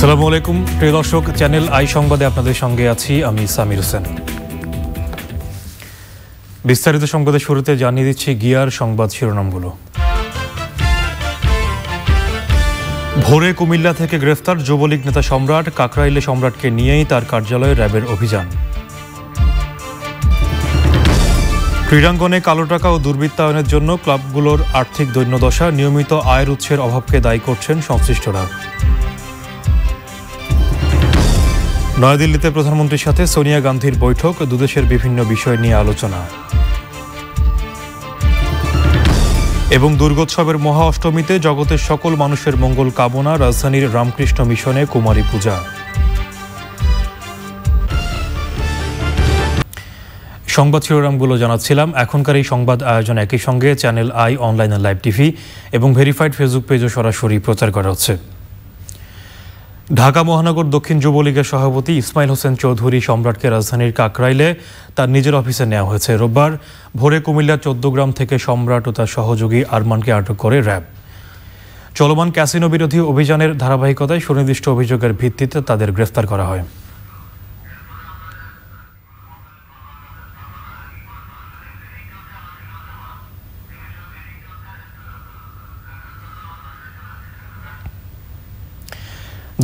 আসসালামু আলাইকুম প্রিয় দর্শক চ্যানেল আই সংবাদে আপনাদের সঙ্গে আছি আমি সামির হোসেন বিস্তারিত সংবাদের শুরুতে জানিয়ে দিচ্ছি গিয়ার সংবাদ শিরোনামগুলো ভোরে কুমিল্লা থেকে গ্রেফতার যুবলীগ নেতা সম্রাট কাকরাইলে সম্রাটকে নিয়েই তার কার্যালয়ে র্যাবের অভিযান ক্রীড়াঙ্গনে কালো টাকা ও দুর্বৃত্তায়নের জন্য ক্লাবগুলোর আর্থিক দৈন্যদশা নিয়মিত আয়ের উৎসের অভাবকে দায়ী করছেন সংশ্লিষ্টরা নয়াদিল্লিতে প্রধানমন্ত্রীর সাথে সোনিয়া গান্ধীর বৈঠক দুদেশের বিভিন্ন বিষয় নিয়ে আলোচনা এবং দুর্গোৎসবের মহা অষ্টমীতে জগতের সকল মানুষের মঙ্গল কামনা রাজধানীর রামকৃষ্ণ মিশনে কুমারী পূজা সংবাদ শিরোনামগুলো জানাচ্ছিলাম এখনকার এই সংবাদ আয়োজন একই সঙ্গে channel I online live TV এবং ভেরিফাইড ফেসবুক পেজও সরাসরি প্রচার করা হচ্ছে ঢাকা মহানগর দক্ষিণ যুবলীগের সভাপতি ইসমাইল হোসেন চৌধুরী সম্রাটকে রাজধানীর কাকরাইলে তার নিজের অফিসে নেওয়া হয়েছে রোববার ভোরে কুমিল্লা চৌদ্দগ্রাম থেকে সম্রাট ও তার সহযোগী আরমানকে আটক করে র্যাব চলমান ক্যাসিনো বিরোধী অভিযানের ধারাবাহিকতায় সুনির্দিষ্ট অভিযোগের ভিত্তিতে তাদের গ্রেফতার করা হয়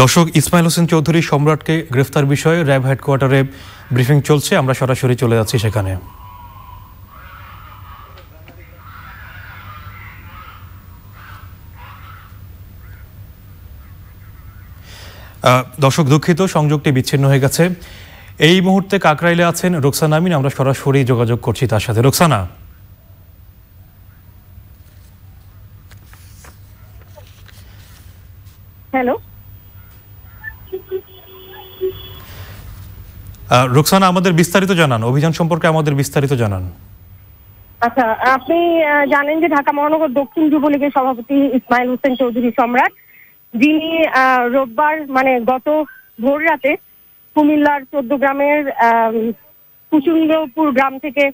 দর্শক ইসমাইল হোসেন চৌধুরী সম্রাটকে গ্রেফতার বিষয়ে র্যাব হেডকোয়ার্টারে ব্রিফিং চলছে আমরা সরাসরি চলে যাচ্ছি সেখানে দর্শক দুঃখিত সংযোগটি বিচ্ছিন্ন হয়ে গেছে এই মুহূর্তে কাকরাইলে আছেন রোকসানা আমিন আমরা সরাসরি যোগাযোগ করছি তার সাথে রোকসানা হ্যালো রুকসানা আমাদের বিস্তারিত জানান অভিযান সম্পর্কে আমাদের বিস্তারিত জানান আচ্ছা আপনি জানেন যে ঢাকা মহানগর দক্ষিণ যুবলীগের সভাপতি ইসমাইল হোসেন চৌধুরী সম্রাট যিনি রোববার মানে গত ভোর রাতে কুমিল্লার চোদ্দ গ্রামের কুসুন্দপুর গ্রাম থেকে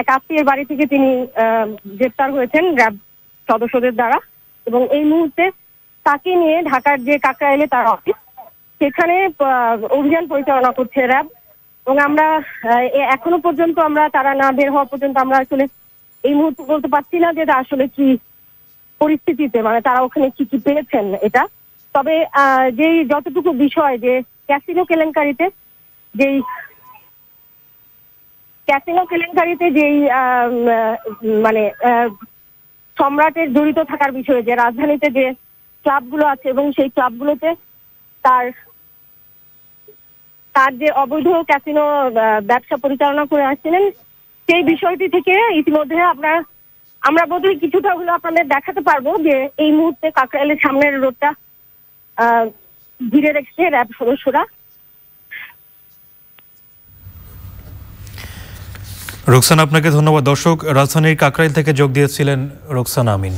এক আত্মীয়ের বাড়ি থেকে তিনি গ্রেপ্তার হয়েছেন র্যাব সদস্যদের দ্বারা এবং এই মুহূর্তে তাকে নিয়ে ঢাকার যে কাকরাইলে তার অফিস সেখানে অভিযান পরিচালনা করছে র্যাব এবং আমরা এখনো পর্যন্ত আমরা তারা না বের হওয়া পর্যন্ত আমরা আসলে এই মুহূর্তে বলতে পারছি না যে আসলে কি পরিস্থিতিতে মানে তারা ওখানে কি কি পেয়েছেন এটা তবে যে যতটুকু বিষয় যে ক্যাসিনো কেলেঙ্কারিতে যেই ক্যাসিনো কেলেঙ্কারিতে যেই মানে সম্রাটের জড়িত থাকার বিষয়ে যে রাজধানীতে যে ক্লাবগুলো আছে এবং সেই ক্লাবগুলোতে তার তার যে অবৈধ ক্যাসিনো ব্যবসা পরিচালনা করে আসছিলেন সেই বিষয়টি থেকে ইতিমধ্যে আপনার আমরা বোধহয় কিছুটা হলো আপনাদের দেখাতে পারবো যে এই মুহূর্তে কাকরাইলের সামনের রোডটা ঘিরে রেখেছে র্যাব সদস্যরা রোকসানা আপনাকে ধন্যবাদ দর্শক রাজধানীর কাকরাইল থেকে যোগ দিয়েছিলেন রোকসানা আমিন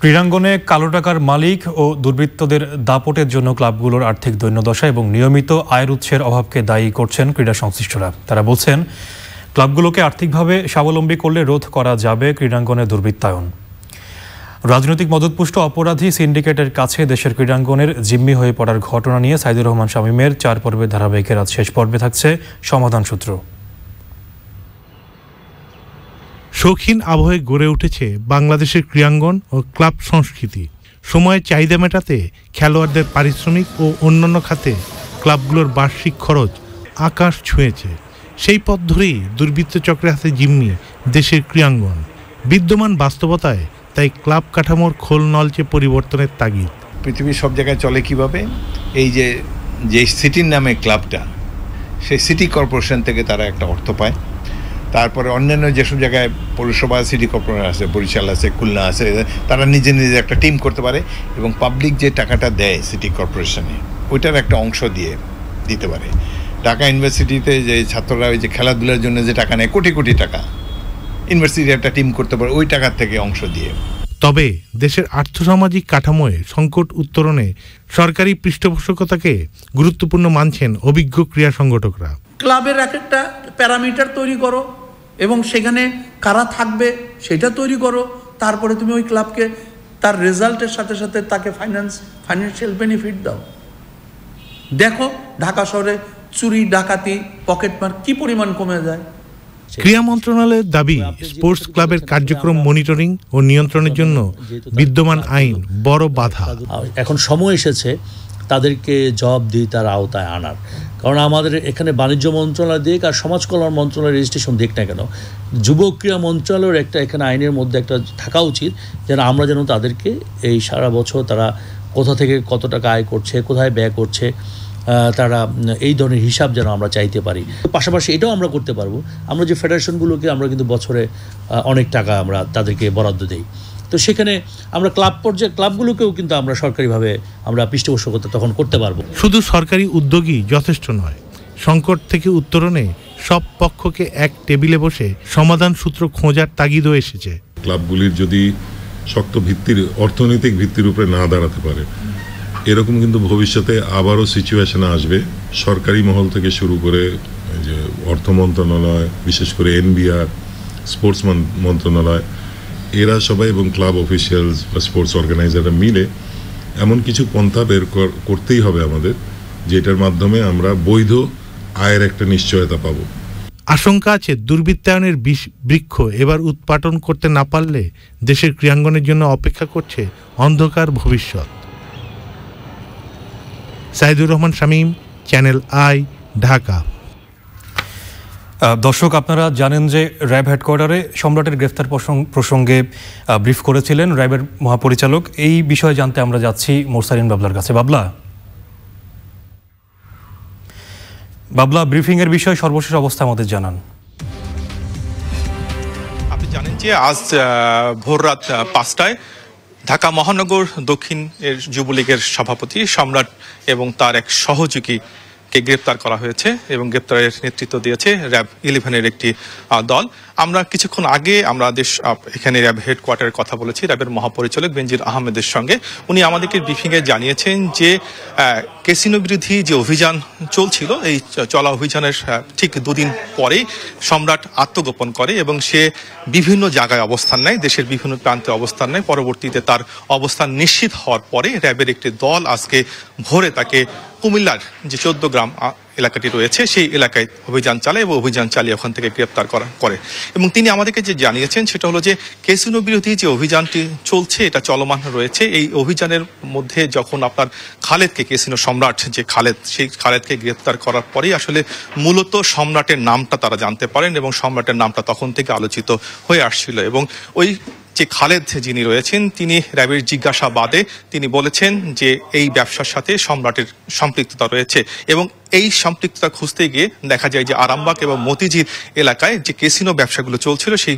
ক্রীড়াঙ্গনে কালো টাকার মালিক ও দুর্বৃত্তদের দাপটের জন্য ক্লাবগুলোর আর্থিক দৈন্যদশা এবং নিয়মিত আয়ের উৎসের অভাবকে দায়ী করছেন ক্রীড়া সংশ্লিষ্টরা তারা বলছেন ক্লাবগুলোকে আর্থিকভাবে স্বাবলম্বী করলে রোধ করা যাবে ক্রীড়াঙ্গনে দুর্বৃত্তায়ন রাজনৈতিক মদতপুষ্ট অপরাধী সিন্ডিকেটের কাছে দেশের ক্রীড়াঙ্গনের জিম্মি হয়ে পড়ার ঘটনা নিয়ে সাইদুর রহমান শামীমের চার পর্বের ধারাবাহিকের আজ শেষ পর্বে থাকছে সমাধান সূত্র শৌখিন আবহে গড়ে উঠেছে বাংলাদেশের ক্রীড়াঙ্গন ও ক্লাব সংস্কৃতি সময়ের চাহিদা মেটাতে খেলোয়াড়দের পারিশ্রমিক ও অন্যান্য খাতে ক্লাবগুলোর বার্ষিক খরচ আকাশ ছুঁয়েছে সেই পথ ধরেই দুর্বৃত্ত চক্রের হাতে জিম্মি দেশের ক্রীড়াঙ্গন বিদ্যমান বাস্তবতায় তাই ক্লাব কাঠামোর খোল নলচে পরিবর্তনের তাগিদ পৃথিবীর সব জায়গায় চলে কিভাবে এই যে যে সিটির নামে ক্লাবটা সেই সিটি কর্পোরেশন থেকে তারা একটা অর্থ পায় তারপরে অন্যান্য যেসব জায়গায় পৌরসভা সিটি কর্পোরেশন আছে বরিশাল আছে খুলনা আছে তারা নিজে নিজে একটা টিম করতে পারে এবং পাবলিক যে টাকাটা দেয় সিটি কর্পোরেশনে ওইটার একটা অংশ দিয়ে দিতে পারে ঢাকা ইউনিভার্সিটিতে যে ছাত্ররা ওই যে খেলাধুলার জন্য যে টাকা নেয় কোটি কোটি টাকা ইউনিভার্সিটি একটা টিম করতে পারে ওই টাকার থেকে অংশ দিয়ে তবে দেশের আর্থসামাজিক কাঠামোয় সংকট উত্তরণে সরকারি পৃষ্ঠপোষকতাকে গুরুত্বপূর্ণ মানছেন অভিজ্ঞ ক্রীড়া সংগঠকরা ক্লাবের এক একটা প্যারামিটার তৈরি করো এবং সেখানে কারা থাকবে সেটা তৈরি করো তারপরে তুমি ওই ক্লাবকে তার রেজাল্টের সাথে সাথে তাকে ফাইন্যান্স ফাইন্যান্সিয়াল বেনিফিট দাও দেখো ঢাকা শহরে চুরি ডাকাতি পকেটমার কি পরিমাণ কমে যায় ক্রীড়া মন্ত্রণালয়ের দাবি স্পোর্টস ক্লাবের কার্যক্রম মনিটরিং ও নিয়ন্ত্রণের জন্য বিদ্যমান আইন বড় বাধা এখন সময় এসেছে তাদেরকে জব তার আওতায় আনার কারণ আমাদের এখানে বাণিজ্য মন্ত্রণালয় দিক আর সমাজ কল্যাণ মন্ত্রণালয় রেজিস্ট্রেশন দিক না কেন যুবক্রিয়া মন্ত্রণালয়ের একটা এখানে আইনের মধ্যে একটা থাকা উচিত যেন আমরা যেন তাদেরকে এই সারা বছর তারা কোথা থেকে কত টাকা আয় করছে কোথায় ব্যয় করছে তারা এই ধরনের হিসাব যেন আমরা চাইতে পারি পাশাপাশি এটাও আমরা করতে পারবো আমরা যে ফেডারেশনগুলোকে আমরা কিন্তু বছরে অনেক টাকা আমরা তাদেরকে বরাদ্দ দিই তো সেখানে আমরা ক্লাব পর্যায়ে ক্লাবগুলোকেও কিন্তু আমরা সরকারিভাবে আমরা পৃষ্ঠপোষকতা তখন করতে পারবো শুধু সরকারি উদ্যোগই যথেষ্ট নয় সংকট থেকে উত্তরণে সব পক্ষকে এক টেবিলে বসে সমাধান সূত্র খোঁজার তাগিদও এসেছে ক্লাবগুলির যদি শক্ত ভিত্তির অর্থনৈতিক ভিত্তির উপরে না দাঁড়াতে পারে এরকম কিন্তু ভবিষ্যতে আবারও সিচুয়েশন আসবে সরকারি মহল থেকে শুরু করে যে অর্থ মন্ত্রণালয় বিশেষ করে এনবিআর স্পোর্টস মন্ত্রণালয় এরা সবাই এবং ক্লাব অফিসিয়ালস বা স্পোর্টস অর্গানাইজাররা মিলে এমন কিছু পন্থা বের করতেই হবে আমাদের যেটার মাধ্যমে আমরা বৈধ আয়ের একটা নিশ্চয়তা পাবো আশঙ্কা আছে দুর্বৃত্তায়নের বৃক্ষ এবার উৎপাটন করতে না পারলে দেশের ক্রীড়াঙ্গনের জন্য অপেক্ষা করছে অন্ধকার ভবিষ্যৎ সাইদুর রহমান শামীম চ্যানেল আই ঢাকা দর্শক আপনারা জানেন যে র্যাব হেডকোয়ার্টারে সম্রাটের গ্রেফতার প্রসঙ্গে ব্রিফ করেছিলেন র্যাবের মহাপরিচালক এই বিষয়ে জানতে আমরা যাচ্ছি মোরসারিন বাবলার কাছে বাবলা বাবলা ব্রিফিংয়ের বিষয়ে সর্বশেষ অবস্থা আমাদের জানান আপনি জানেন যে আজ ভোর রাত পাঁচটায় ঢাকা মহানগর দক্ষিণ এর যুবলীগের সভাপতি সম্রাট এবং তার এক সহযোগী গ্রেপ্তার করা হয়েছে এবং গ্রেপ্তারের নেতৃত্ব দিয়েছে র্যাব ইলেভেনের একটি দল আমরা কিছুক্ষণ আগে আমরা দেশ এখানে র্যাব হেডকোয়ার্টারের কথা বলেছি র্যাবের মহাপরিচালক বেনজির আহমেদের সঙ্গে উনি আমাদেরকে ব্রিফিংয়ে জানিয়েছেন যে কেসিনো বিরোধী যে অভিযান চলছিল এই চলা অভিযানের ঠিক দুদিন পরেই সম্রাট আত্মগোপন করে এবং সে বিভিন্ন জায়গায় অবস্থান নেয় দেশের বিভিন্ন প্রান্তে অবস্থান নেয় পরবর্তীতে তার অবস্থান নিশ্চিত হওয়ার পরে র্যাবের একটি দল আজকে ভোরে তাকে কুমিল্লার যে চোদ্দ গ্রাম এলাকাটি রয়েছে সেই এলাকায় অভিযান চালায় এবং অভিযান চালিয়ে ওখান থেকে গ্রেপ্তার করা করে এবং তিনি আমাদেরকে যে জানিয়েছেন সেটা হলো যে কেসিনো বিরোধী যে অভিযানটি চলছে এটা চলমান রয়েছে এই অভিযানের মধ্যে যখন আপনার খালেদকে কেসিনো সম্রাট যে খালেদ সেই খালেদকে গ্রেপ্তার করার পরেই আসলে মূলত সম্রাটের নামটা তারা জানতে পারেন এবং সম্রাটের নামটা তখন থেকে আলোচিত হয়ে আসছিল এবং ওই যে খালেদ যিনি রয়েছেন তিনি র্যাবের জিজ্ঞাসাবাদে তিনি বলেছেন যে এই ব্যবসার সাথে সম্রাটের সম্পৃক্ততা রয়েছে এবং এই সম্পৃক্ততা খুঁজতে গিয়ে দেখা যায় যে আরামবাগ এবং মতিজির এলাকায় যে কেসিনো ব্যবসাগুলো চলছিল সেই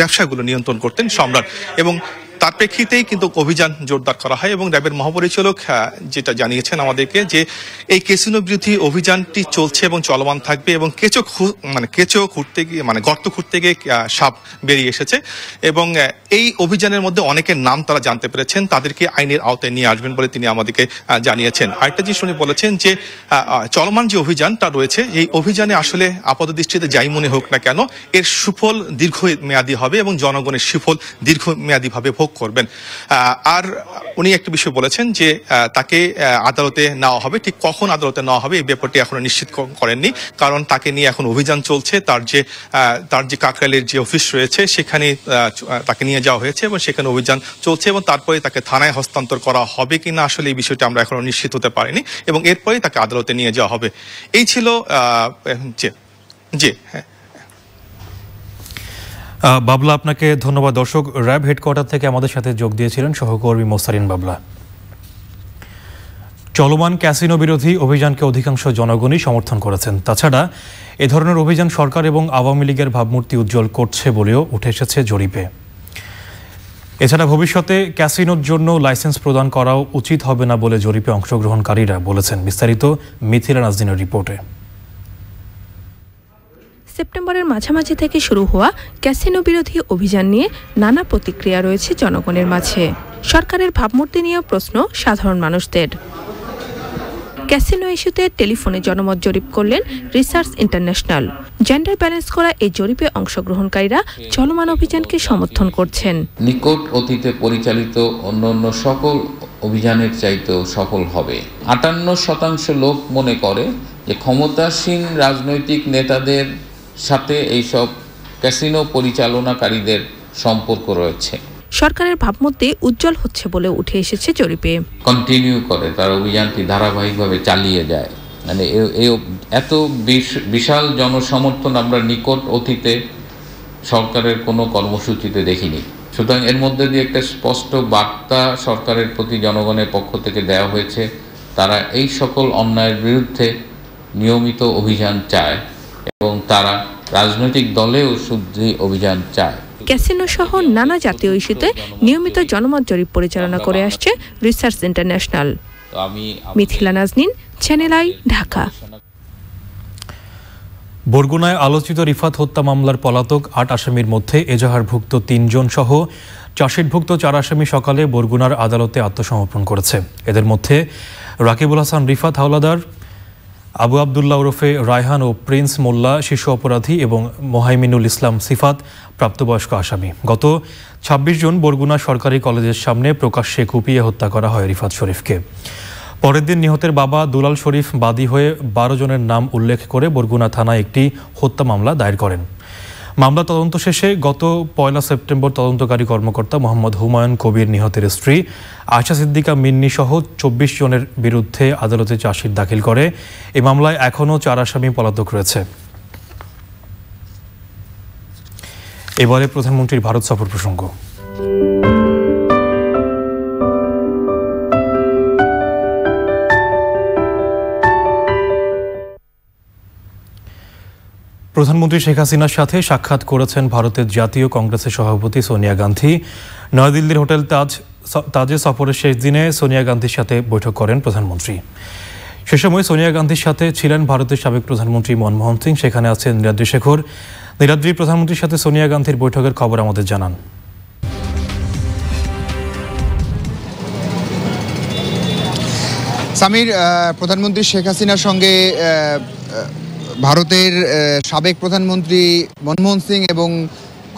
ব্যবসাগুলো নিয়ন্ত্রণ করতেন সম্রাট এবং তার প্রেক্ষিতেই কিন্তু অভিযান জোরদার করা হয় এবং র্যাবের মহাপরিচালক যেটা জানিয়েছেন আমাদেরকে যে এই কেসিনো বিরোধী অভিযানটি চলছে এবং চলমান থাকবে এবং কেঁচো মানে কেঁচো খুঁড়তে গিয়ে মানে গর্ত খুঁড়তে গিয়ে সাপ বেরিয়ে এসেছে এবং এই অভিযানের মধ্যে অনেকের নাম তারা জানতে পেরেছেন তাদেরকে আইনের আওতায় নিয়ে আসবেন বলে তিনি আমাদেরকে জানিয়েছেন আরেকটা জিনিস উনি বলেছেন যে চলমান যে অভিযান তা রয়েছে এই অভিযানে আসলে আপাত দৃষ্টিতে যাই মনে হোক না কেন এর সুফল দীর্ঘ মেয়াদী হবে এবং জনগণের সুফল দীর্ঘ মেয়াদীভাবে ভোগ করবেন আর উনি একটা বিষয় বলেছেন যে তাকে আদালতে নেওয়া হবে ঠিক কখন আদালতে নেওয়া হবে এই ব্যাপারটি এখনো নিশ্চিত করেননি কারণ তাকে নিয়ে এখন অভিযান চলছে তার যে তার যে কাকরালের যে অফিস রয়েছে সেখানে তাকে নিয়ে যাওয়া হয়েছে এবং সেখানে অভিযান চলছে এবং তারপরে তাকে থানায় হস্তান্তর করা হবে কি না আসলে এই বিষয়টি আমরা এখনো নিশ্চিত হতে পারিনি এবং এরপরে তাকে আদালতে নিয়ে যাওয়া হবে এই ছিল যে জি হ্যাঁ বাবলা আপনাকে ধন্যবাদ দর্শক র্যাব হেডকোয়ার্টার থেকে আমাদের সাথে যোগ দিয়েছিলেন সহকর্মী মোসারিন বাবলা চলমান ক্যাসিনো বিরোধী অভিযানকে অধিকাংশ জনগণই সমর্থন করেছেন তাছাড়া এ ধরনের অভিযান সরকার এবং আওয়ামী লীগের ভাবমূর্তি উজ্জ্বল করছে বলেও উঠে এসেছে জরিপে এছাড়া ভবিষ্যতে ক্যাসিনোর জন্য লাইসেন্স প্রদান করাও উচিত হবে না বলে জরিপে অংশগ্রহণকারীরা বলেছেন বিস্তারিত মিথিলা নাজদিনের রিপোর্টে সেপ্টেম্বরের মাঝামাঝি থেকে শুরু হওয়া ক্যাসিনো বিরোধী অভিযান নিয়ে নানা প্রতিক্রিয়া রয়েছে জনগণের মাঝে সরকারের ভাবমূর্তি নিয়েও প্রশ্ন সাধারণ মানুষদের ক্যাসিনো ইস্যুতে টেলিফোনে জনমত জরিপ করলেন রিসার্চ ইন্টারন্যাশনাল জেন্ডার ব্যালেন্স করা এই জরিপে অংশগ্রহণকারীরা চলমান অভিযানকে সমর্থন করছেন নিকট অতীতে পরিচালিত অন্য অন্য সকল অভিযানের চাইতেও সফল হবে আটান্ন শতাংশ লোক মনে করে যে ক্ষমতাসীন রাজনৈতিক নেতাদের সাথে এইসব ক্যাসিনো পরিচালনাকারীদের সম্পর্ক রয়েছে সরকারের ভাবমূর্তি উজ্জ্বল হচ্ছে বলে উঠে এসেছে জরিপে কন্টিনিউ করে তার অভিযানটি ধারাবাহিকভাবে চালিয়ে যায় মানে এত বিশাল জনসমর্থন আমরা নিকট অতীতে সরকারের কোনো কর্মসূচিতে দেখিনি সুতরাং এর মধ্যে দিয়ে একটা স্পষ্ট বার্তা সরকারের প্রতি জনগণের পক্ষ থেকে দেওয়া হয়েছে তারা এই সকল অন্যায়ের বিরুদ্ধে নিয়মিত অভিযান চায় এবং তারা রাজনৈতিক দলেও শুদ্ধি অভিযান চায় ক্যাসিনো সহ নানা জাতীয় ইস্যুতে নিয়মিত জনমত জরিপ পরিচালনা করে আসছে রিসার্চ ইন্টারন্যাশনাল আমি মিথিলা নাজনিন চ্যানেল আই ঢাকা বরগুনায় আলোচিত রিফাত হত্যা মামলার পলাতক আট আসামির মধ্যে এজাহারভুক্ত তিনজন সহ চাষিরভুক্ত চার আসামি সকালে বরগুনার আদালতে আত্মসমর্পণ করেছে এদের মধ্যে রাকিবুল হাসান রিফাত হাওলাদার আবু আবদুল্লা ওরফে রায়হান ও প্রিন্স মোল্লা শিশু অপরাধী এবং মোহাইমিনুল ইসলাম সিফাত প্রাপ্তবয়স্ক আসামি গত ২৬ জুন বরগুনা সরকারি কলেজের সামনে প্রকাশ্যে কুপিয়ে হত্যা করা হয় রিফাত শরীফকে পরের দিন নিহতের বাবা দুলাল শরীফ বাদী হয়ে বারো জনের নাম উল্লেখ করে বরগুনা থানায় একটি হত্যা মামলা দায়ের করেন মামলা তদন্ত শেষে গত পয়লা সেপ্টেম্বর তদন্তকারী কর্মকর্তা মোহাম্মদ হুমায়ুন কবির নিহতের স্ত্রী আশা সিদ্দিকা মিন্নি সহ চব্বিশ জনের বিরুদ্ধে আদালতে চার্জশিট দাখিল করে এই মামলায় এখনও চার আসামি পলাতক রয়েছে এবারে প্রধানমন্ত্রীর ভারত সফর প্রসঙ্গ প্রধানমন্ত্রী শেখ হাসিনার সাথে সাক্ষাৎ করেছেন ভারতের জাতীয় কংগ্রেসের সভাপতি সোনিয়া গান্ধী নয়াদিল্লির হোটেল তাজ তাজে সফরের শেষ দিনে সোনিয়া গান্ধীর সাথে বৈঠক করেন প্রধানমন্ত্রী সে সময় সোনিয়া গান্ধীর সাথে ছিলেন ভারতের সাবেক প্রধানমন্ত্রী মনমোহন সিং সেখানে আছেন নীলাদ্রি শেখর নীলাদ্রি প্রধানমন্ত্রীর সাথে সোনিয়া গান্ধীর বৈঠকের খবর আমাদের জানান সামির প্রধানমন্ত্রী শেখ হাসিনার সঙ্গে ভারতের সাবেক প্রধানমন্ত্রী মনমোহন সিং এবং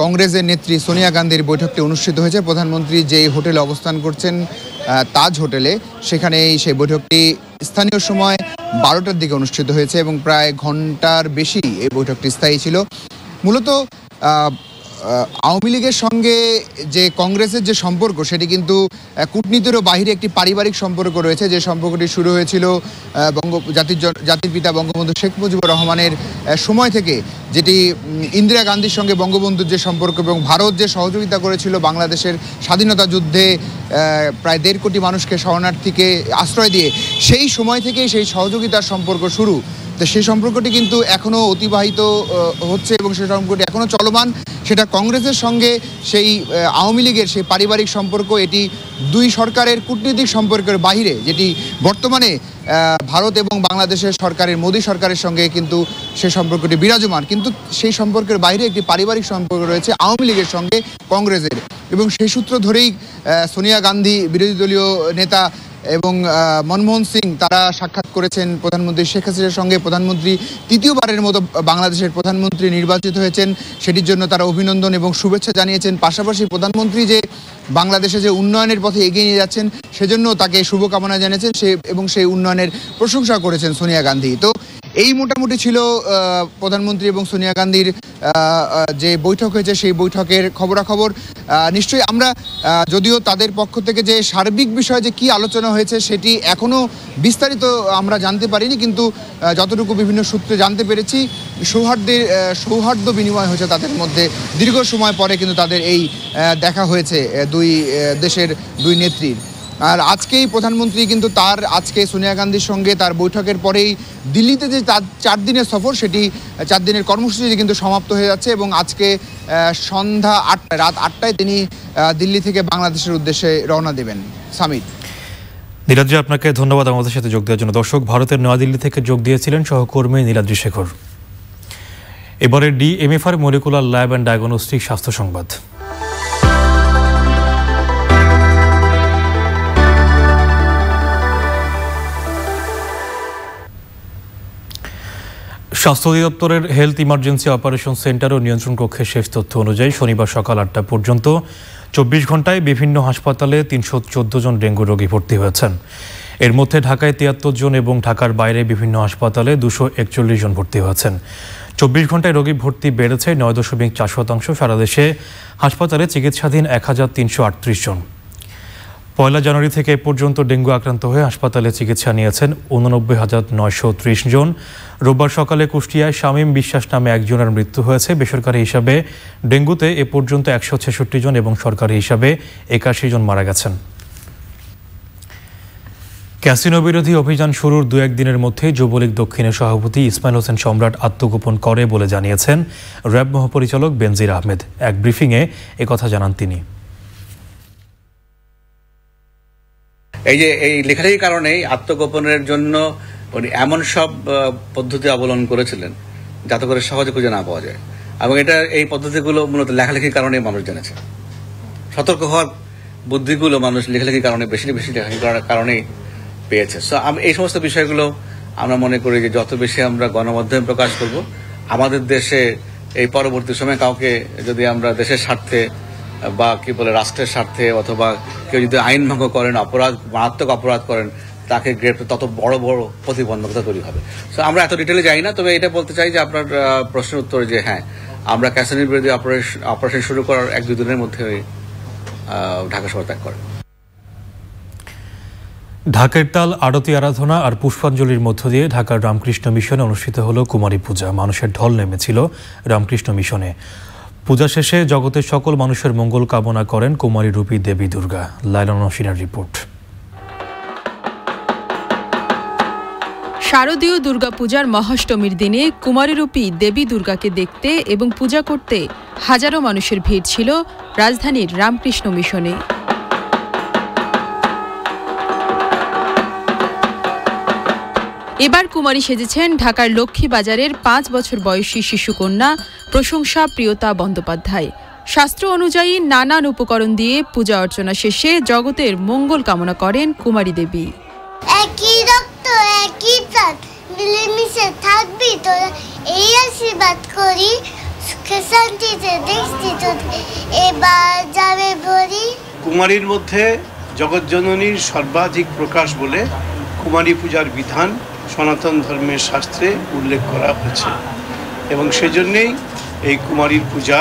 কংগ্রেসের নেত্রী সোনিয়া গান্ধীর বৈঠকটি অনুষ্ঠিত হয়েছে প্রধানমন্ত্রী যে হোটেলে অবস্থান করছেন তাজ হোটেলে সেখানেই সেই বৈঠকটি স্থানীয় সময় বারোটার দিকে অনুষ্ঠিত হয়েছে এবং প্রায় ঘন্টার বেশি এই বৈঠকটি স্থায়ী ছিল মূলত আওয়ামী লীগের সঙ্গে যে কংগ্রেসের যে সম্পর্ক সেটি কিন্তু কূটনীতিরও বাহিরে একটি পারিবারিক সম্পর্ক রয়েছে যে সম্পর্কটি শুরু হয়েছিল বঙ্গ জাতির জাতির পিতা বঙ্গবন্ধু শেখ মুজিবুর রহমানের সময় থেকে যেটি ইন্দিরা গান্ধীর সঙ্গে বঙ্গবন্ধুর যে সম্পর্ক এবং ভারত যে সহযোগিতা করেছিল বাংলাদেশের স্বাধীনতা যুদ্ধে প্রায় দেড় কোটি মানুষকে শরণার্থীকে আশ্রয় দিয়ে সেই সময় থেকেই সেই সহযোগিতার সম্পর্ক শুরু তো সেই সম্পর্কটি কিন্তু এখনও অতিবাহিত হচ্ছে এবং সেই সম্পর্কটি এখনও চলমান সেটা কংগ্রেসের সঙ্গে সেই আওয়ামী লীগের সেই পারিবারিক সম্পর্ক এটি দুই সরকারের কূটনৈতিক সম্পর্কের বাহিরে যেটি বর্তমানে ভারত এবং বাংলাদেশের সরকারের মোদী সরকারের সঙ্গে কিন্তু সে সম্পর্কটি বিরাজমান কিন্তু সেই সম্পর্কের বাইরে একটি পারিবারিক সম্পর্ক রয়েছে আওয়ামী লীগের সঙ্গে কংগ্রেসের এবং সেই সূত্র ধরেই সোনিয়া গান্ধী বিরোধী দলীয় নেতা এবং মনমোহন সিং তারা সাক্ষাৎ করেছেন প্রধানমন্ত্রী শেখ হাসিনার সঙ্গে প্রধানমন্ত্রী তৃতীয়বারের মতো বাংলাদেশের প্রধানমন্ত্রী নির্বাচিত হয়েছেন সেটির জন্য তারা অভিনন্দন এবং শুভেচ্ছা জানিয়েছেন পাশাপাশি প্রধানমন্ত্রী যে বাংলাদেশে যে উন্নয়নের পথে এগিয়ে নিয়ে যাচ্ছেন সেজন্য তাকে শুভকামনা জানিয়েছেন সে এবং সেই উন্নয়নের প্রশংসা করেছেন সোনিয়া গান্ধী তো এই মোটামুটি ছিল প্রধানমন্ত্রী এবং সোনিয়া গান্ধীর যে বৈঠক হয়েছে সেই বৈঠকের খবরাখবর নিশ্চয়ই আমরা যদিও তাদের পক্ষ থেকে যে সার্বিক বিষয়ে যে কি আলোচনা হয়েছে সেটি এখনও বিস্তারিত আমরা জানতে পারিনি কিন্তু যতটুকু বিভিন্ন সূত্রে জানতে পেরেছি সৌহার্দ্যের সৌহার্দ্য বিনিময় হয়েছে তাদের মধ্যে দীর্ঘ সময় পরে কিন্তু তাদের এই দেখা হয়েছে দুই দেশের দুই নেত্রীর আর আজকেই প্রধানমন্ত্রী কিন্তু তার আজকে সোনিয়া গান্ধীর সঙ্গে তার বৈঠকের পরেই দিল্লিতে যে চার দিনের সফর সেটি চার দিনের কর্মসূচি কিন্তু সমাপ্ত হয়ে যাচ্ছে এবং আজকে সন্ধ্যা আটটায় রাত আটটায় তিনি দিল্লি থেকে বাংলাদেশের উদ্দেশ্যে রওনা দেবেন সামিট নীলাদ্রি আপনাকে ধন্যবাদ আমাদের সাথে যোগ দেওয়ার জন্য দর্শক ভারতের নয়াদিল্লি থেকে যোগ দিয়েছিলেন সহকর্মী নীলাদ্রি শেখর এবারে DMFR molecular lab and diagnostic স্বাস্থ্য সংবাদ স্বাস্থ্য অধিদপ্তরের হেলথ ইমার্জেন্সি অপারেশন সেন্টার ও নিয়ন্ত্রণ কক্ষের শেষ তথ্য অনুযায়ী শনিবার সকাল আটটা পর্যন্ত চব্বিশ ঘন্টায় বিভিন্ন হাসপাতালে তিনশো চোদ্দ জন ডেঙ্গু রোগী ভর্তি হয়েছেন এর মধ্যে ঢাকায় তিয়াত্তর জন এবং ঢাকার বাইরে বিভিন্ন হাসপাতালে দুশো একচল্লিশ জন ভর্তি হয়েছেন চব্বিশ ঘন্টায় রোগী ভর্তি বেড়েছে নয় দশমিক চার শতাংশ সারা দেশে হাসপাতালে চিকিৎসাধীন এক হাজার তিনশো আটত্রিশ জন পয়লা জানুয়ারি থেকে এ পর্যন্ত ডেঙ্গু আক্রান্ত হয়ে হাসপাতালে চিকিৎসা নিয়েছেন উননব্বই হাজার নয়শো ত্রিশ জন রোববার সকালে কুষ্টিয়ায় শামীম বিশ্বাস নামে একজনের মৃত্যু হয়েছে বেসরকারি হিসাবে ডেঙ্গুতে এ পর্যন্ত একশো ছেষট্টি জন এবং সরকারি হিসাবে একাশি জন মারা গেছেন ক্যাসিনো বিরোধী অভিযান শুরুর দু একদিনের মধ্যে যুবলীগ দক্ষিণের সভাপতি ইসমাইল হোসেন সম্রাট আত্মগোপন করে বলে জানিয়েছেন র্যাব মহাপরিচালক বেনজির আহমেদ এক ব্রিফিংয়ে একথা জানান তিনি এই যে এই লেখালেখির কারণেই আত্মগোপনের জন্য উনি এমন সব পদ্ধতি অবলম্বন করেছিলেন যাতে করে সহজে খুঁজে না পাওয়া যায় এবং এটা এই পদ্ধতিগুলো মূলত লেখালেখির কারণেই মানুষ জেনেছে সতর্ক হওয়ার বুদ্ধিগুলো মানুষ লেখালেখির কারণে বেশি বেশি লেখালেখির করার কারণেই পেয়েছে সো আমি এই সমস্ত বিষয়গুলো আমরা মনে করি যে যত বেশি আমরা গণমাধ্যমে প্রকাশ করব আমাদের দেশে এই পরবর্তী সময়ে কাউকে যদি আমরা দেশের স্বার্থে বা কি বলে রাষ্ট্রের স্বার্থে অথবা কেউ যদি আইন ভঙ্গ করেন অপরাধ মারাত্মক অপরাধ করেন তাকে গ্রেপ্তার তত বড় বড় প্রতিবন্ধকতা তৈরি হবে সো আমরা এত ডিটেলে যাই না তবে এটা বলতে চাই যে আপনার প্রশ্নের উত্তর যে হ্যাঁ আমরা ক্যাসিনির বিরোধী অপারেশন অপারেশন শুরু করার এক দুই দিনের মধ্যে ঢাকা শহর ত্যাগ করেন ঢাকের তাল আরতি আরাধনা আর পুষ্পাঞ্জলির মধ্য দিয়ে ঢাকার রামকৃষ্ণ মিশনে অনুষ্ঠিত হল কুমারী পূজা মানুষের ঢল নেমেছিল রামকৃষ্ণ মিশনে পূজা শেষে জগতের সকল মানুষের মঙ্গল কামনা করেন কুমারী রূপী দেবী দুর্গা লাইলন নসিনার রিপোর্ট শারদীয় দুর্গাপূজার মহাষ্টমীর দিনে কুমারীরূপী দেবী দুর্গাকে দেখতে এবং পূজা করতে হাজারো মানুষের ভিড় ছিল রাজধানীর রামকৃষ্ণ মিশনে এবার কুমারী সেজেছেন ঢাকার লক্ষ্মীবাজারের পাঁচ বছর বয়সী শিশুকন্যা প্রশংসা প্রিয়তা বন্দ্যোপাধ্যায় শাস্ত্র অনুযায়ী নানান উপকরণ দিয়ে পূজা অর্চনা শেষে জগতের মঙ্গল কামনা করেন কুমারী দেবী একই রক্ত একই মিলেমিশে থাকবি তোরা এই আশীর্বাদ করি সুখে শান্তিতে দেখছি এবার যাবে ভরি কুমারীর মধ্যে জগৎজননীর সর্বাধিক প্রকাশ বলে কুমারী পূজার বিধান সনাতন ধর্মের শাস্ত্রে উল্লেখ করা হয়েছে এবং সেজন্যেই এই কুমারীর পূজা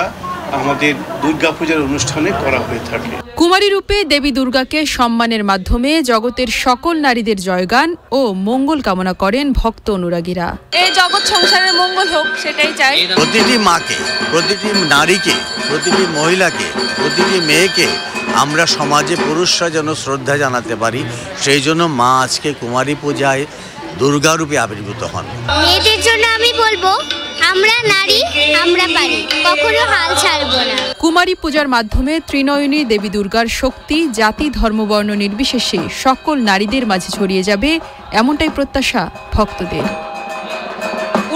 আমাদের দুর্গাপূজার অনুষ্ঠানে করা হয়ে থাকে কুমারী রূপে দেবী দুর্গাকে সম্মানের মাধ্যমে জগতের সকল নারীদের জয়গান ও মঙ্গল কামনা করেন ভক্ত অনুরাগীরা এই জগৎ সংসারের মঙ্গল হোক সেটাই চাই প্রতিটি মাকে প্রতিটি নারীকে প্রতিটি মহিলাকে প্রতিটি মেয়েকে আমরা সমাজে পুরুষরা যেন শ্রদ্ধা জানাতে পারি সেই জন্য মা আজকে কুমারী পূজায় দুর্গা রূপে আবির্ভূত হন মেয়েদের জন্য আমি বলবো আমরা নারী আমরা পারি কখনো হাল ছাড়বো না কুমারী পূজার মাধ্যমে ত্রিনয়নী দেবী দুর্গার শক্তি জাতি ধর্মবর্ণ নির্বিশেষে সকল নারীদের মাঝে ছড়িয়ে যাবে এমনটাই প্রত্যাশা ভক্তদের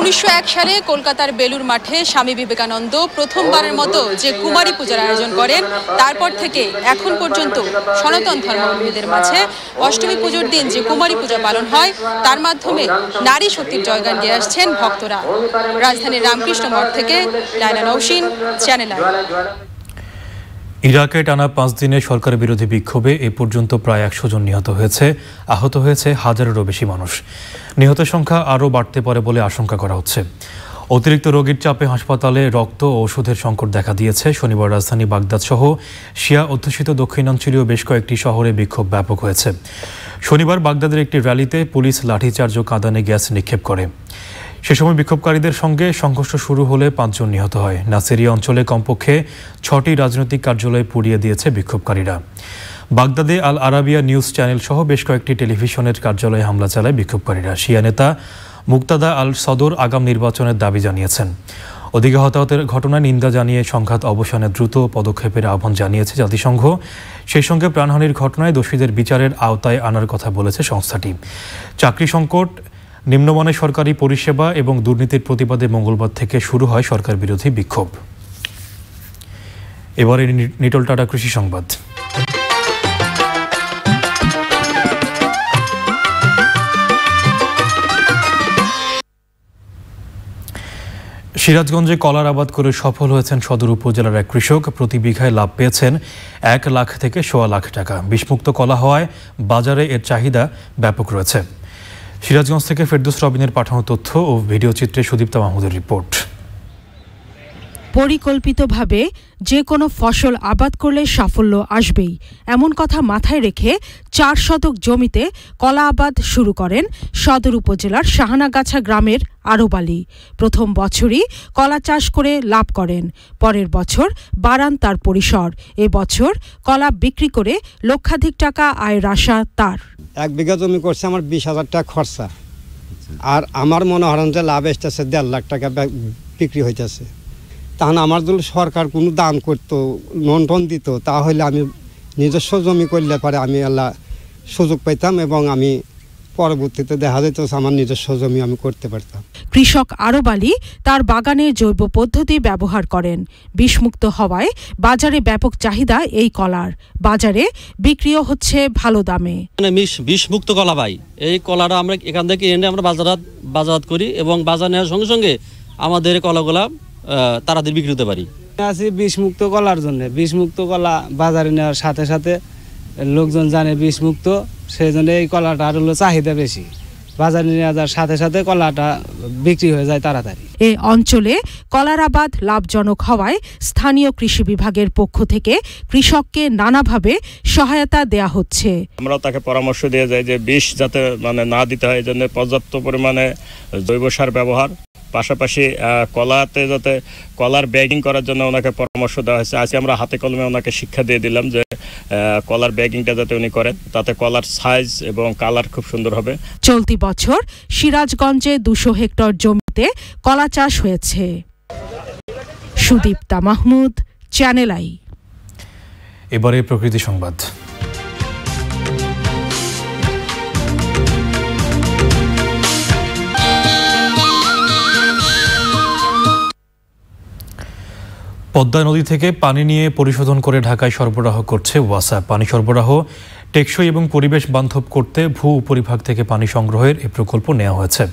উনিশশো এক সালে কলকাতার বেলুর মাঠে স্বামী বিবেকানন্দ প্রথমবারের মতো যে কুমারী পূজার আয়োজন করেন তারপর থেকে এখন পর্যন্ত সনাতন ধর্মাবলম্বীদের মাঝে অষ্টমী পুজোর দিন যে কুমারী পূজা পালন হয় তার মাধ্যমে নারী শক্তির জয়গান দিয়ে আসছেন ভক্তরা রাজধানীর রামকৃষ্ণ মঠ থেকে লাইলা নৌসিন চ্যানেল ইরাকে টানা পাঁচ দিনে সরকার বিরোধী বিক্ষোভে এ পর্যন্ত প্রায় একশো জন নিহত হয়েছে আহত হয়েছে হাজারেরও বেশি মানুষ নিহতের সংখ্যা আরও বাড়তে পারে বলে আশঙ্কা করা হচ্ছে অতিরিক্ত রোগীর চাপে হাসপাতালে রক্ত ও ওষুধের সংকট দেখা দিয়েছে শনিবার রাজধানী বাগদাদ সহ শিয়া অধ্যুষিত দক্ষিণাঞ্চলীয় বেশ কয়েকটি শহরে বিক্ষোভ ব্যাপক হয়েছে শনিবার বাগদাদের একটি র্যালিতে পুলিশ লাঠিচার্জ ও কাঁদানে গ্যাস নিক্ষেপ করে সে সময় বিক্ষোভকারীদের সঙ্গে সংঘর্ষ শুরু হলে পাঁচজন নিহত হয় নাসেরিয়া অঞ্চলে কমপক্ষে ছটি রাজনৈতিক কার্যালয় পুড়িয়ে দিয়েছে বিক্ষোভকারীরা বাগদাদে আল আরাবিয়া নিউজ চ্যানেল সহ বেশ কয়েকটি টেলিভিশনের কার্যালয়ে হামলা চালায় বিক্ষোভকারীরা শিয়া নেতা মুক্তাদা আল সদর আগাম নির্বাচনের দাবি জানিয়েছেন ওদিকে হতাহতের ঘটনায় নিন্দা জানিয়ে সংঘাত অবসানে দ্রুত পদক্ষেপের আহ্বান জানিয়েছে জাতিসংঘ সেই সঙ্গে প্রাণহানির ঘটনায় দোষীদের বিচারের আওতায় আনার কথা বলেছে সংস্থাটি চাকরি সংকট নিম্নমানের সরকারি পরিষেবা এবং দুর্নীতির প্রতিবাদে মঙ্গলবার থেকে শুরু হয় সরকার বিরোধী বিক্ষোভ এবারে নিটল টাটা কৃষি সংবাদ সিরাজগঞ্জে কলার আবাদ করে সফল হয়েছেন সদর উপজেলার এক কৃষক প্রতি বিঘায় লাভ পেয়েছেন এক লাখ থেকে সোয়া লাখ টাকা বিষমুক্ত কলা হওয়ায় বাজারে এর চাহিদা ব্যাপক রয়েছে সিরাজগঞ্জ থেকে ফেরদুস রবিনের পাঠানো তথ্য ও ভিডিও চিত্রে সুদীপ্তা মাহমুদের রিপোর্ট পরিকল্পিতভাবে যে কোনো ফসল আবাদ করলে সাফল্য আসবেই এমন কথা মাথায় রেখে চার শতক জমিতে কলা আবাদ শুরু করেন সদর উপজেলার শাহানাগাছা গ্রামের আরব আলী প্রথম বছরই কলা চাষ করে লাভ করেন পরের বছর বাড়ান তার পরিসর এ বছর কলা বিক্রি করে লক্ষাধিক টাকা আয়ের আশা তার এক বিঘা জমি করছে আমার বিশ হাজার টাকা খরচা আর আমার মনে হরণ যে লাভ এসতেছে দেড় লাখ টাকা বিক্রি হইতেছে তা না আমার দল সরকার কোনো দান করতো নন টন দিত তাহলে আমি নিজস্ব জমি করলে পরে আমি আল্লাহ সুযোগ পাইতাম এবং আমি পরবর্তীতে দেখা যেত আমার নিজস্ব জমি আমি করতে পারতাম কৃষক বালি তার বাগানে জৈব পদ্ধতি ব্যবহার করেন বিষমুক্ত হওয়ায় বাজারে ব্যাপক চাহিদা এই কলার বাজারে বিক্রিও হচ্ছে ভালো দামে মানে বিষমুক্ত কলা ভাই এই কলাটা আমরা এখান থেকে এনে আমরা বাজারাত বাজারাত করি এবং বাজার নেওয়ার সঙ্গে সঙ্গে আমাদের কলাগুলা তাড়াতাড়ি বিক্রি হতে পারি আছি বিষমুক্ত কলার জন্য বিষমুক্ত কলা বাজারে নেওয়ার সাথে সাথে লোকজন জানে বিষমুক্ত সেই জন্য এই কলাটা আর হলো চাহিদা বেশি বাজারে নিয়ে যাওয়ার সাথে সাথে কলাটা বিক্রি হয়ে যায় তাড়াতাড়ি এই অঞ্চলে কলার আবাদ লাভজনক হওয়ায় স্থানীয় কৃষি বিভাগের পক্ষ থেকে কৃষককে নানাভাবে সহায়তা দেয়া হচ্ছে আমরা তাকে পরামর্শ দিয়ে যাই যে বিষ যাতে মানে না দিতে হয় এই জন্য পর্যাপ্ত পরিমাণে জৈব সার ব্যবহার পাশাপাশি কলাতে যাতে কলার ব্যাগিং করার জন্য ওনাকে পরামর্শ দেওয়া হয়েছে আজকে আমরা হাতে কলমে ওনাকে শিক্ষা দিয়ে দিলাম যে কলার ব্যাগিংটা যাতে উনি করেন তাতে কলার সাইজ এবং কালার খুব সুন্দর হবে চলতি বছর সিরাজগঞ্জে দুশো হেক্টর জমিতে কলা চাষ হয়েছে সুদীপ্তা মাহমুদ চ্যানেল আই এবারে প্রকৃতি সংবাদ পদ্মা নদী থেকে পানি নিয়ে পরিশোধন করে ঢাকায় সরবরাহ করছে ওয়াসা পানি সরবরাহ টেকসই এবং পরিবেশ বান্ধব করতে ভূ উপরিভাগ থেকে পানি সংগ্রহের এই প্রকল্প নেওয়া হয়েছে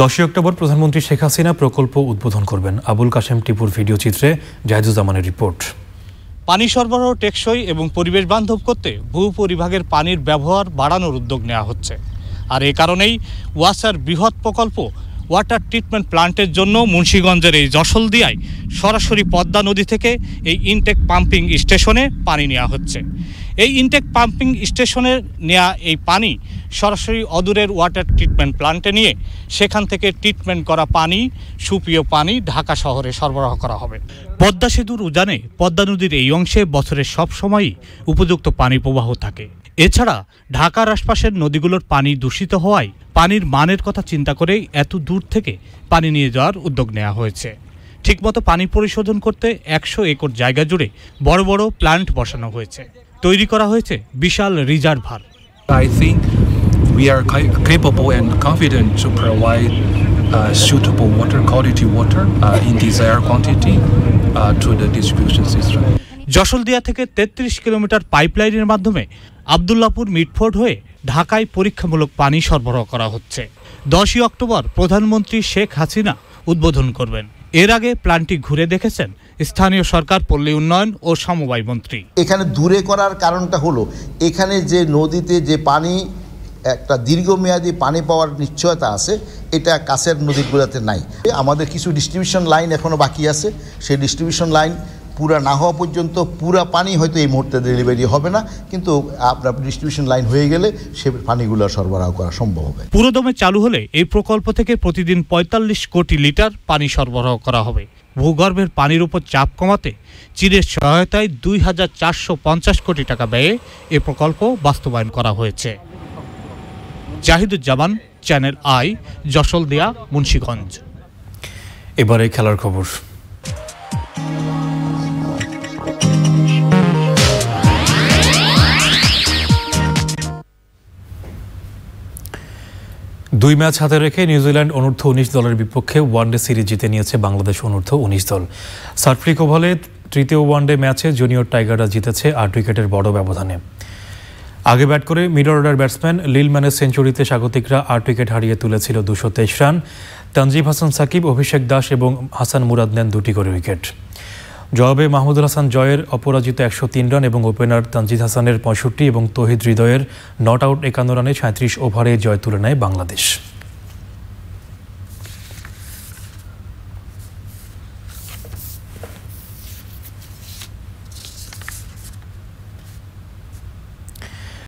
দশই অক্টোবর প্রধানমন্ত্রী শেখ হাসিনা প্রকল্প উদ্বোধন করবেন আবুল কাশেম টিপুর ভিডিও চিত্রে জাহেদুজ্জামানের রিপোর্ট পানি সরবরাহ টেকসই এবং পরিবেশ বান্ধব করতে ভূ পরিভাগের পানির ব্যবহার বাড়ানোর উদ্যোগ নেওয়া হচ্ছে আর এ কারণেই ওয়াসার বৃহৎ প্রকল্প ওয়াটার ট্রিটমেন্ট প্লান্টের জন্য মুন্সীগঞ্জের এই জসলদিয়ায় সরাসরি পদ্মা নদী থেকে এই ইনটেক পাম্পিং স্টেশনে পানি নেওয়া হচ্ছে এই ইনটেক পাম্পিং স্টেশনে নেওয়া এই পানি সরাসরি অদূরের ওয়াটার ট্রিটমেন্ট প্লান্টে নিয়ে সেখান থেকে ট্রিটমেন্ট করা পানি সুপ্রিয় পানি ঢাকা শহরে সরবরাহ করা হবে পদ্মা সেতুর উজানে পদ্মা নদীর এই অংশে বছরের সব সময়ই উপযুক্ত পানি প্রবাহ থাকে এছাড়া ঢাকার আশপাশের নদীগুলোর পানি দূষিত হওয়ায় পানির মানের কথা চিন্তা করেই এত দূর থেকে পানি নিয়ে যাওয়ার উদ্যোগ নেওয়া হয়েছে ঠিকমতো পানি পরিশোধন করতে একশো একর জায়গা জুড়ে বড় বড় প্লান্ট বসানো হয়েছে তৈরি করা হয়েছে বিশাল reservoir I think we are capable and confident to provide uh, suitable water quality water uh, in desired quantity uh, to the distribution system. Jasholdia থেকে ৩৩ কিলোমিটার পাইপলাইনের মাধ্যমে আবদুল্লাপুর মিটফোর্ড হয়ে ঢাকায় পরীক্ষামূলক পানি সরবরাহ করা হচ্ছে দশই অক্টোবর প্রধানমন্ত্রী শেখ হাসিনা উদ্বোধন করবেন এর আগে প্ল্যান্টটি ঘুরে দেখেছেন স্থানীয় সরকার পল্লী উন্নয়ন ও সমবায় মন্ত্রী এখানে দূরে করার কারণটা হলো এখানে যে নদীতে যে পানি একটা দীর্ঘমেয়াদী পানি পাওয়ার নিশ্চয়তা আছে এটা কাছের নদীগুলোতে নাই আমাদের কিছু ডিস্ট্রিবিউশন লাইন এখনও বাকি আছে সেই ডিস্ট্রিবিউশন লাইন পুরা না হওয়া পর্যন্ত পুরা পানি হয়তো এই মুহূর্তে ডেলিভারি হবে না কিন্তু আপনার ডিস্ট্রিবিউশন লাইন হয়ে গেলে সে পানিগুলো সরবরাহ করা সম্ভব হবে পুরোদমে চালু হলে এই প্রকল্প থেকে প্রতিদিন ৪৫ কোটি লিটার পানি সরবরাহ করা হবে ভূগর্ভের পানির উপর চাপ কমাতে চীনের সহায়তায় দুই কোটি টাকা ব্যয়ে এ প্রকল্প বাস্তবায়ন করা হয়েছে জাহিদুজ্জামান চ্যানেল আই দেয়া মুন্সীগঞ্জ এবারে খেলার খবর দুই ম্যাচ হাতে রেখে নিউজিল্যান্ড অনূর্ধ্ব উনিশ দলের বিপক্ষে ওয়ানডে সিরিজ জিতে নিয়েছে বাংলাদেশ অনূর্ধ্ব উনিশ দল সার্ফ্রিক ওভালে তৃতীয় ওয়ানডে ম্যাচে জুনিয়র টাইগাররা জিতেছে আট উইকেটের বড় ব্যবধানে আগে ব্যাট করে মিডল অর্ডার ব্যাটসম্যান লিল ম্যানের সেঞ্চুরিতে স্বাগতিকরা আট উইকেট হারিয়ে তুলেছিল দুশো তেইশ রান তানজিব হাসান সাকিব অভিষেক দাস এবং হাসান মুরাদ নেন দুটি করে উইকেট জবাবে মাহমুদুল হাসান জয়ের অপরাজিত একশো তিন রান এবং ওপেনার তানজিদ হাসানের পঁয়ষট্টি এবং তহিদ হৃদয়ের নট আউট একান্ন রানে সাঁত্রিশ ওভারে জয় তুলে নেয় বাংলাদেশ